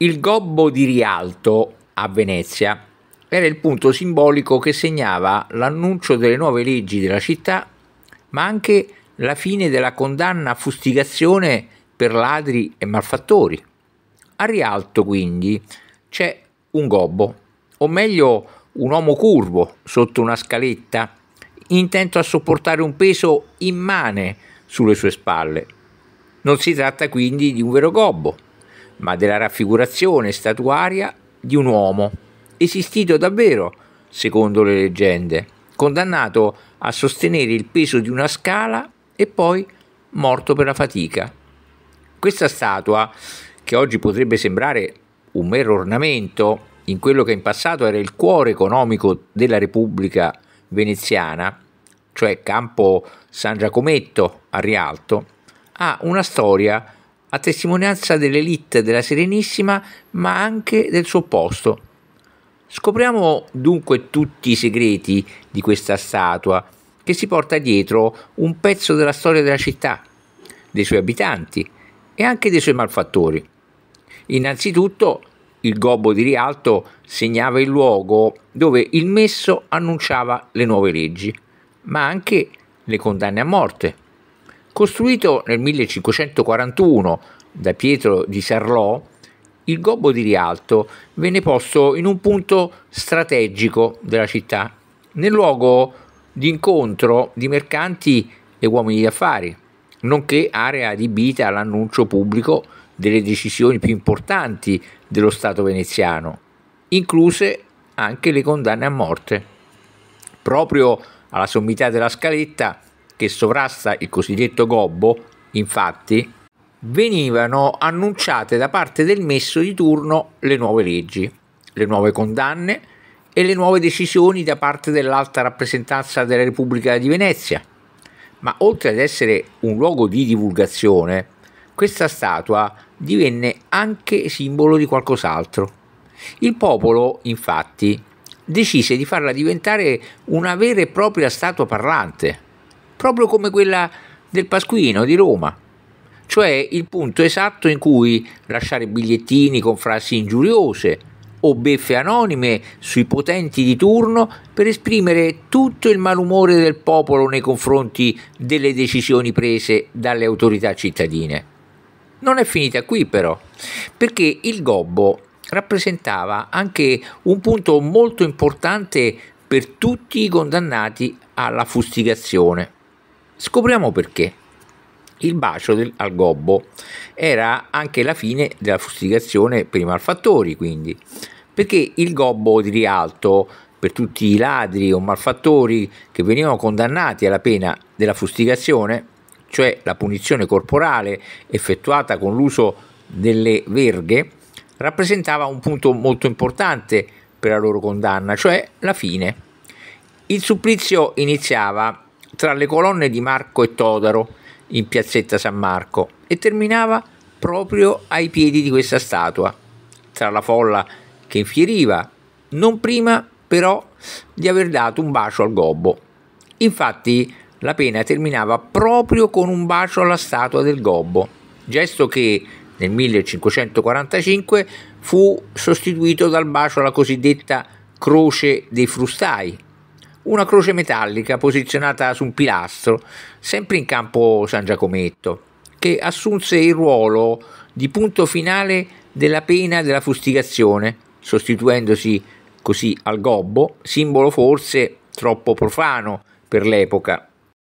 Il gobbo di Rialto a Venezia era il punto simbolico che segnava l'annuncio delle nuove leggi della città, ma anche la fine della condanna a fustigazione per ladri e malfattori. A Rialto, quindi, c'è un gobbo, o meglio un uomo curvo sotto una scaletta, intento a sopportare un peso immane sulle sue spalle. Non si tratta quindi di un vero gobbo, ma della raffigurazione statuaria di un uomo, esistito davvero, secondo le leggende, condannato a sostenere il peso di una scala e poi morto per la fatica. Questa statua, che oggi potrebbe sembrare un mero ornamento in quello che in passato era il cuore economico della Repubblica veneziana, cioè Campo San Giacometto a Rialto, ha una storia a testimonianza dell'elite della Serenissima, ma anche del suo opposto. Scopriamo dunque tutti i segreti di questa statua che si porta dietro un pezzo della storia della città, dei suoi abitanti e anche dei suoi malfattori. Innanzitutto il gobbo di Rialto segnava il luogo dove il messo annunciava le nuove leggi, ma anche le condanne a morte Costruito nel 1541 da Pietro di Sarlò, il gobbo di Rialto venne posto in un punto strategico della città, nel luogo di incontro di mercanti e uomini di affari, nonché area adibita all'annuncio pubblico delle decisioni più importanti dello Stato veneziano, incluse anche le condanne a morte. Proprio alla sommità della scaletta che sovrasta il cosiddetto gobbo, infatti, venivano annunciate da parte del messo di turno le nuove leggi, le nuove condanne e le nuove decisioni da parte dell'alta rappresentanza della Repubblica di Venezia. Ma oltre ad essere un luogo di divulgazione, questa statua divenne anche simbolo di qualcos'altro. Il popolo, infatti, decise di farla diventare una vera e propria statua parlante proprio come quella del Pasquino di Roma, cioè il punto esatto in cui lasciare bigliettini con frasi ingiuriose o beffe anonime sui potenti di turno per esprimere tutto il malumore del popolo nei confronti delle decisioni prese dalle autorità cittadine. Non è finita qui però, perché il gobbo rappresentava anche un punto molto importante per tutti i condannati alla fustigazione. Scopriamo perché. Il bacio del, al gobbo era anche la fine della fustigazione per i malfattori, quindi, perché il gobbo di rialto per tutti i ladri o malfattori che venivano condannati alla pena della fustigazione, cioè la punizione corporale effettuata con l'uso delle verghe, rappresentava un punto molto importante per la loro condanna, cioè la fine. Il supplizio iniziava tra le colonne di Marco e Todaro in piazzetta San Marco e terminava proprio ai piedi di questa statua, tra la folla che infieriva, non prima però di aver dato un bacio al gobbo. Infatti la pena terminava proprio con un bacio alla statua del gobbo, gesto che nel 1545 fu sostituito dal bacio alla cosiddetta croce dei frustai, una croce metallica posizionata su un pilastro, sempre in campo San Giacometto, che assunse il ruolo di punto finale della pena della fustigazione, sostituendosi così al gobbo, simbolo forse troppo profano per l'epoca